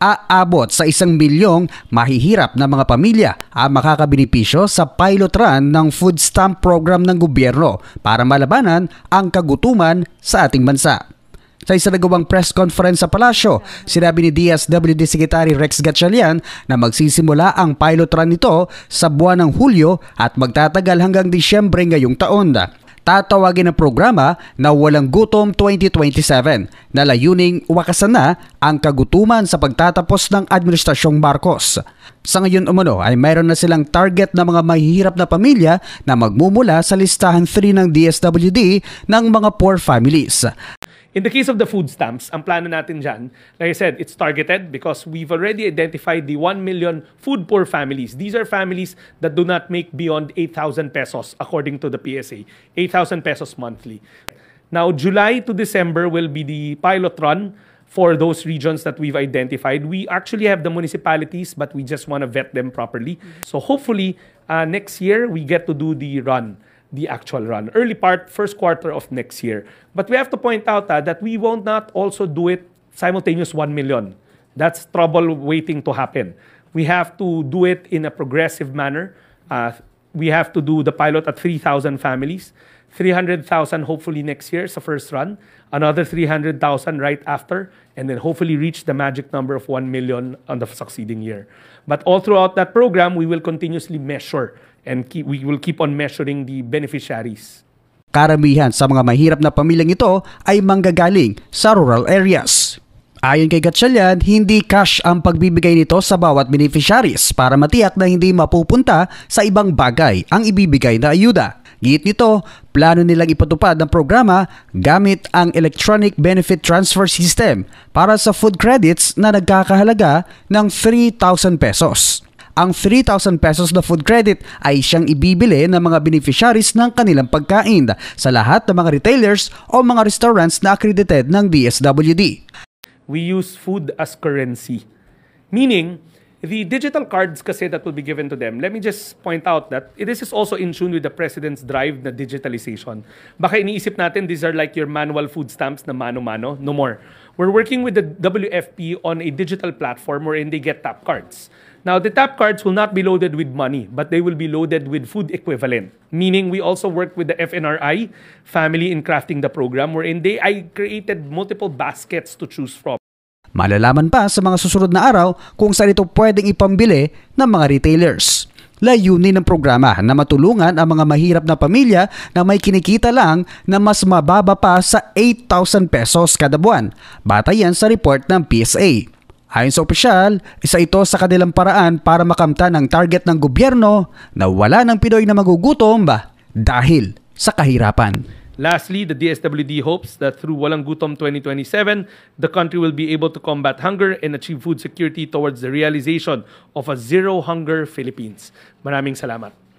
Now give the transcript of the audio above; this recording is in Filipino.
aabot sa isang bilyong mahihirap na mga pamilya ang makakabenepisyo sa pilot run ng food stamp program ng gobyerno para malabanan ang kagutuman sa ating bansa. Sa isang nagawang press conference sa palasyo, sinabi ni DSWD Secretary Rex Gatchalian na magsisimula ang pilot run nito sa buwan ng Hulyo at magtatagal hanggang Disyembre ngayong taon tatawagin ang programa na Walang Gutom 2027 na layuning wakasan na ang kagutuman sa pagtatapos ng Administrasyong Marcos. Sa ngayon umano ay mayroon na silang target na mga mahihirap na pamilya na magmumula sa listahan 3 ng DSWD ng mga poor families. In the case of the food stamps, ang plano natin dyan, like I said, it's targeted because we've already identified the 1 million food poor families. These are families that do not make beyond 8,000 pesos according to the PSA, 8,000 pesos monthly. Now, July to December will be the pilot run for those regions that we've identified. We actually have the municipalities, but we just want to vet them properly. So hopefully, uh, next year, we get to do the run the actual run. Early part, first quarter of next year. But we have to point out uh, that we won't not also do it simultaneous 1 million. That's trouble waiting to happen. We have to do it in a progressive manner. Uh, we have to do the pilot at 3,000 families. 300,000 hopefully next year, so first run. Another 300,000 right after, and then hopefully reach the magic number of 1 million on the succeeding year. But all throughout that program, we will continuously measure and keep, we will keep on measuring the beneficiaries. Karamihan sa mga mahirap na pamilyang ito ay manggagaling sa rural areas. Ayon kay Gatchalian, hindi cash ang pagbibigay nito sa bawat beneficiaries para matiyak na hindi mapupunta sa ibang bagay ang ibibigay na ayuda. Git nito, plano nilang ipatupad ang programa gamit ang Electronic Benefit Transfer System para sa food credits na nagkakahalaga ng 3,000 pesos. Ang 3,000 pesos na food credit ay siyang ibibili ng mga beneficiaries ng kanilang pagkain sa lahat ng mga retailers o mga restaurants na accredited ng DSWD. We use food as currency. Meaning, The digital cards kasi that will be given to them, let me just point out that this is also in tune with the President's drive na digitalization. Baka iniisip natin, these are like your manual food stamps na mano-mano. No more. We're working with the WFP on a digital platform wherein they get tap cards. Now, the tap cards will not be loaded with money, but they will be loaded with food equivalent. Meaning, we also worked with the FNRI family in crafting the program, wherein they I created multiple baskets to choose from. Malalaman pa sa mga susunod na araw kung saan ito pwedeng ipambili ng mga retailers. Layunin ng programa na matulungan ang mga mahirap na pamilya na may kinikita lang na mas mababa pa sa 8,000 pesos kada buwan, batayan sa report ng PSA. Ayon sa opisyal, isa ito sa kanilang paraan para makamta ng target ng gobyerno na wala ng Pinoy na magugutom ba dahil sa kahirapan. Lastly, the DSWD hopes that through Walang Gutom 2027, the country will be able to combat hunger and achieve food security towards the realization of a zero hunger Philippines. Maraming salamat.